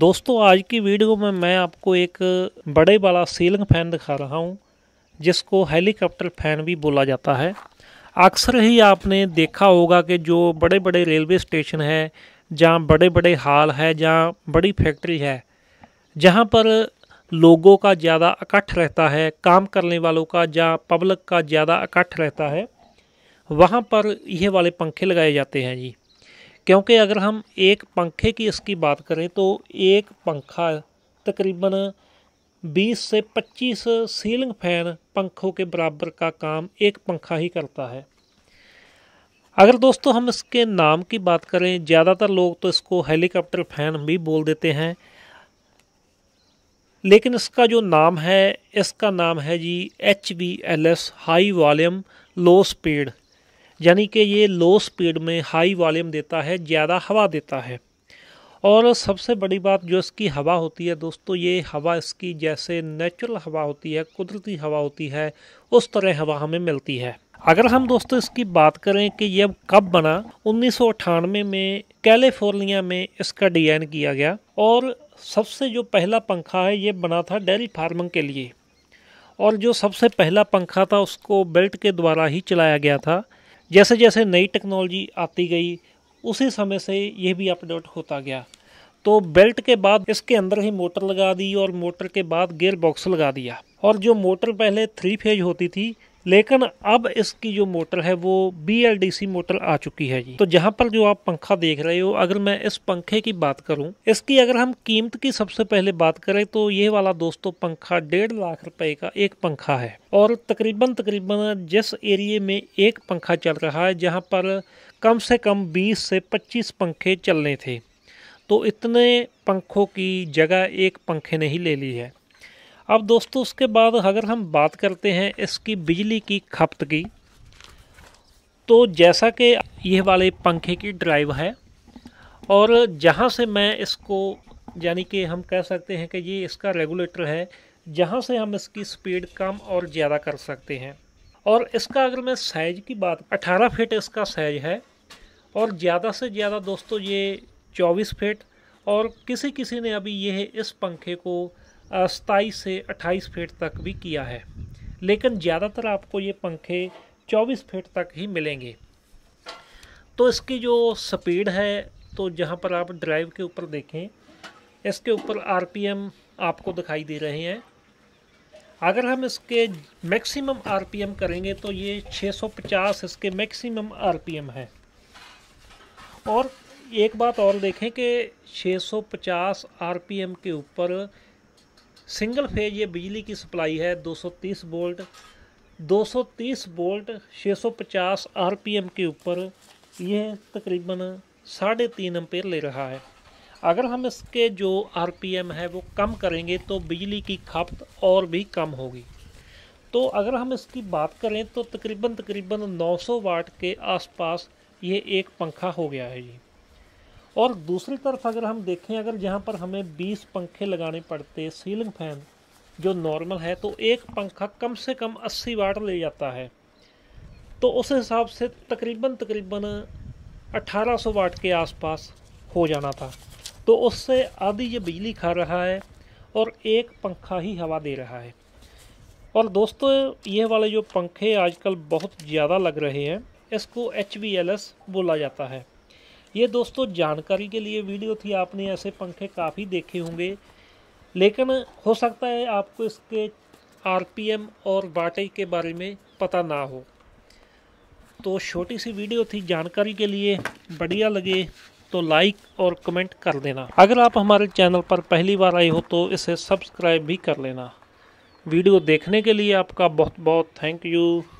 दोस्तों आज की वीडियो में मैं आपको एक बड़े वाला सीलिंग फैन दिखा रहा हूँ जिसको हेलीकॉप्टर फैन भी बोला जाता है अक्सर ही आपने देखा होगा कि जो बड़े बड़े रेलवे स्टेशन है जहाँ बड़े बड़े हाल है जहाँ बड़ी फैक्ट्री है जहाँ पर लोगों का ज़्यादा इकट्ठ रहता है काम करने वालों का या पब्लिक का ज़्यादा इकट्ठ रहता है वहाँ पर यह वाले पंखे लगाए जाते हैं जी क्योंकि अगर हम एक पंखे की इसकी बात करें तो एक पंखा तकरीबन 20 से 25 सीलिंग फैन पंखों के बराबर का काम एक पंखा ही करता है अगर दोस्तों हम इसके नाम की बात करें ज़्यादातर लोग तो इसको हेलीकॉप्टर फैन भी बोल देते हैं लेकिन इसका जो नाम है इसका नाम है G H V L S high volume low speed यानी कि ये लो स्पीड में हाई वॉल्यूम देता है ज़्यादा हवा देता है और सबसे बड़ी बात जो इसकी हवा होती है दोस्तों ये हवा इसकी जैसे नेचुरल हवा होती है कुदरती हवा होती है उस तरह हवा हमें मिलती है अगर हम दोस्तों इसकी बात करें कि यह कब बना उन्नीस में कैलिफोर्निया में इसका डिज़ाइन किया गया और सबसे जो पहला पंखा है ये बना था डेयरी फार्मिंग के लिए और जो सबसे पहला पंखा था उसको बेल्ट के द्वारा ही चलाया गया था जैसे जैसे नई टेक्नोलॉजी आती गई उसी समय से यह भी अपडेट होता गया तो बेल्ट के बाद इसके अंदर ही मोटर लगा दी और मोटर के बाद गेयर बॉक्स लगा दिया और जो मोटर पहले थ्री फेज होती थी लेकिन अब इसकी जो मोटर है वो बी मोटर आ चुकी है जी तो जहाँ पर जो आप पंखा देख रहे हो अगर मैं इस पंखे की बात करूँ इसकी अगर हम कीमत की सबसे पहले बात करें तो ये वाला दोस्तों पंखा डेढ़ लाख रुपए का एक पंखा है और तकरीबन तकरीबन जिस एरिए में एक पंखा चल रहा है जहाँ पर कम से कम बीस से पच्चीस पंखे चलने थे तो इतने पंखों की जगह एक पंखे ने ही ले ली है अब दोस्तों उसके बाद अगर हम बात करते हैं इसकी बिजली की खपत की तो जैसा कि यह वाले पंखे की ड्राइव है और जहाँ से मैं इसको यानी कि हम कह सकते हैं कि ये इसका रेगुलेटर है जहाँ से हम इसकी स्पीड कम और ज़्यादा कर सकते हैं और इसका अगर मैं साइज़ की बात 18 फीट इसका साइज़ है और ज़्यादा से ज़्यादा दोस्तों ये 24 फीट और किसी किसी ने अभी यह इस पंखे को सताईस से अट्ठाईस फीट तक भी किया है लेकिन ज़्यादातर आपको ये पंखे चौबीस फीट तक ही मिलेंगे तो इसकी जो स्पीड है तो जहाँ पर आप ड्राइव के ऊपर देखें इसके ऊपर आर आपको दिखाई दे रहे हैं अगर हम इसके मैक्सिमम आरपीएम करेंगे तो ये 650 इसके मैक्सिमम आरपीएम है और एक बात और देखें कि 650 आरपीएम के ऊपर सिंगल फेज ये बिजली की सप्लाई है 230 वोल्ट 230 वोल्ट 650 आरपीएम के ऊपर यह तकरीबन साढ़े तीन एम्पेयर ले रहा है अगर हम इसके जो आरपीएम है वो कम करेंगे तो बिजली की खपत और भी कम होगी तो अगर हम इसकी बात करें तो तकरीबन तकरीबन 900 वाट के आसपास ये एक पंखा हो गया है जी और दूसरी तरफ अगर हम देखें अगर जहाँ पर हमें 20 पंखे लगाने पड़ते सीलिंग फैन जो नॉर्मल है तो एक पंखा कम से कम 80 वाट ले जाता है तो उस हिसाब से तकरीबन तकरीबन 1800 वाट के आसपास हो जाना था तो उससे आधी ये बिजली खा रहा है और एक पंखा ही हवा दे रहा है और दोस्तों ये वाले जो पंखे आजकल बहुत ज़्यादा लग रहे हैं इसको एच बोला जाता है ये दोस्तों जानकारी के लिए वीडियो थी आपने ऐसे पंखे काफ़ी देखे होंगे लेकिन हो सकता है आपको इसके आरपीएम और वाटे के बारे में पता ना हो तो छोटी सी वीडियो थी जानकारी के लिए बढ़िया लगे तो लाइक और कमेंट कर देना अगर आप हमारे चैनल पर पहली बार आए हो तो इसे सब्सक्राइब भी कर लेना वीडियो देखने के लिए आपका बहुत बहुत थैंक यू